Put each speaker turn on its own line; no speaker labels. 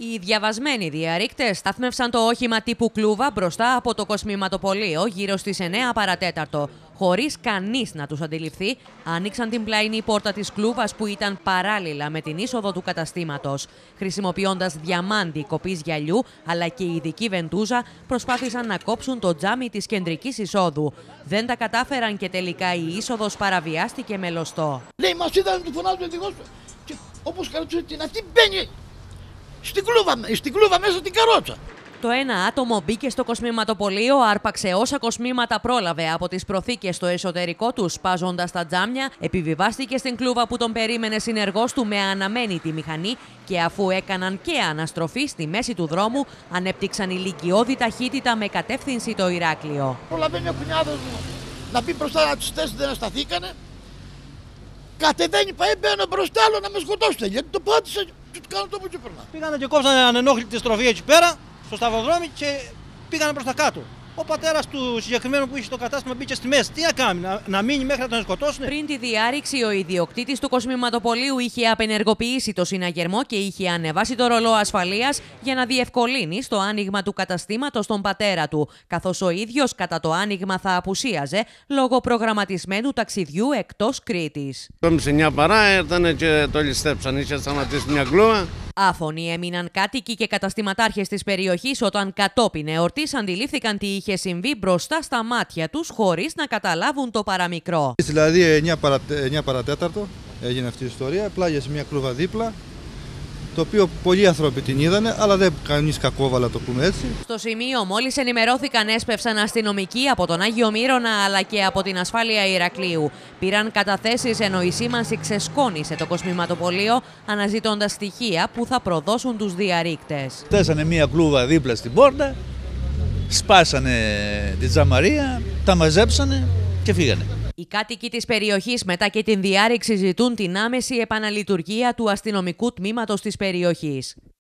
Οι διαβασμένοι διαρρήκτες σταθμεύσαν το όχημα τύπου κλούβα μπροστά από το κοσμηματοπολείο γύρω στις 9 παρατέταρτο. Χωρίς κανείς να τους αντιληφθεί, άνοιξαν την πλαϊνή πόρτα της κλούβας που ήταν παράλληλα με την είσοδο του καταστήματος. Χρησιμοποιώντας διαμάντι κοπής γυαλιού αλλά και ειδική βεντούζα, προσπάθησαν να κόψουν το τζάμι της κεντρικής εισόδου. Δεν τα κατάφεραν και τελικά η είσοδος παραβιάστηκε με λωστό. Λέει, ναι,
μας είδαν του φωνάζουν δικό και όπως καλούσε την αυτή μπαίνει στην κλούβα, στην κλούβα μέσα την καρότσα.
Το ένα άτομο μπήκε στο κοσμηματοπολείο, άρπαξε όσα κοσμήματα πρόλαβε από τις προθήκες στο εσωτερικό τους, σπάζοντας τα τζάμια, επιβιβάστηκε στην κλούβα που τον περίμενε συνεργός του με αναμένη τη μηχανή και αφού έκαναν και αναστροφή στη μέση του δρόμου, ανέπτυξαν ηλικιώδη ταχύτητα με κατεύθυνση το Ηράκλειο.
Προλαβαίνει ο κουνιάδος μου να πει μπροστά του δεν ασταθήκανε. Κατεβαίνει, πάει μπαίνω μπροστά άλλο να με σκοτώσετε γιατί το πάτησε. Πήγαν το πού και περνάνε. Πήγανε και κόψανε
ανενόχλητη στροφή εκεί πέρα, στο σταυροδρόμι και πήγανε προς τα κάτω. Ο πατέρας του συγκεκριμένου που είχε το κατάστημα μπήκε στη μέση. Τι να κάνει, να, να μείνει μέχρι να τον σκοτώσουν. Πριν τη διάρρηξη, ο ιδιοκτήτης του κοσμηματοπολίου είχε απενεργοποιήσει το συναγερμό και είχε ανεβάσει το ρολό ασφαλείας για να διευκολύνει στο άνοιγμα του καταστήματος τον πατέρα του. Καθώς ο ίδιος κατά το άνοιγμα θα απουσίαζε λόγω προγραμματισμένου ταξιδιού εκτός Κρήτης.
Κόμισε μια παρά, έρθανε και το ληστέψαν. Είχε σταματήσει μια γκλούα.
Άφωνοι έμειναν κάτοικοι και καταστηματάρχες της περιοχής όταν κατόπιν εορτής αντιλήφθηκαν τι είχε συμβεί μπροστά στα μάτια τους χωρίς να καταλάβουν το παραμικρό.
Δηλαδή 9 παρατέταρτο έγινε αυτή η ιστορία, σε μια κρούβα δίπλα, το οποίο πολλοί άνθρωποι την είδανε, αλλά δεν κανείς κακόβαλα το πούμε έτσι.
Στο σημείο, μόλις ενημερώθηκαν, έσπευσαν αστυνομικοί από τον Άγιο Μύρονα αλλά και από την ασφάλεια Ηρακλείου. Πήραν καταθέσεις ενώ η σήμανση ξεσκόνησε το κοσμηματοπολείο, αναζητώντας στοιχεία που θα προδώσουν τους διαρρήκτες.
Φτάσανε μία κλούβα δίπλα στην πόρτα, σπάσανε την τζαμαρία, τα μαζέψανε και φύγανε.
Οι κάτοικοι της περιοχής μετά και την διάρρηξη ζητούν την άμεση επαναλειτουργία του αστυνομικού τμήματος της περιοχής.